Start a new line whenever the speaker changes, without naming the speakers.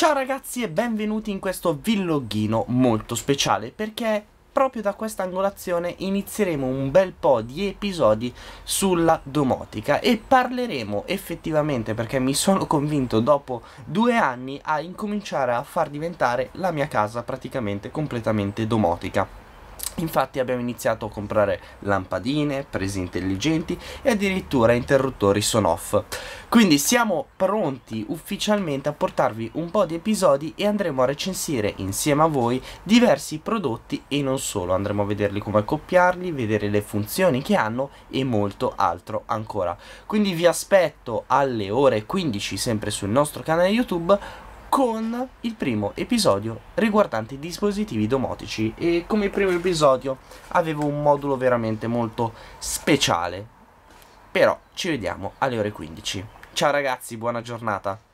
Ciao ragazzi e benvenuti in questo vlogghino molto speciale perché proprio da questa angolazione inizieremo un bel po' di episodi sulla domotica e parleremo effettivamente perché mi sono convinto dopo due anni a incominciare a far diventare la mia casa praticamente completamente domotica. Infatti abbiamo iniziato a comprare lampadine, prese intelligenti e addirittura interruttori son off. Quindi siamo pronti ufficialmente a portarvi un po' di episodi e andremo a recensire insieme a voi diversi prodotti e non solo. Andremo a vederli come accoppiarli, vedere le funzioni che hanno e molto altro ancora. Quindi vi aspetto alle ore 15 sempre sul nostro canale YouTube con il primo episodio riguardante i dispositivi domotici e come primo episodio avevo un modulo veramente molto speciale. Però ci vediamo alle ore 15. Ciao ragazzi, buona giornata.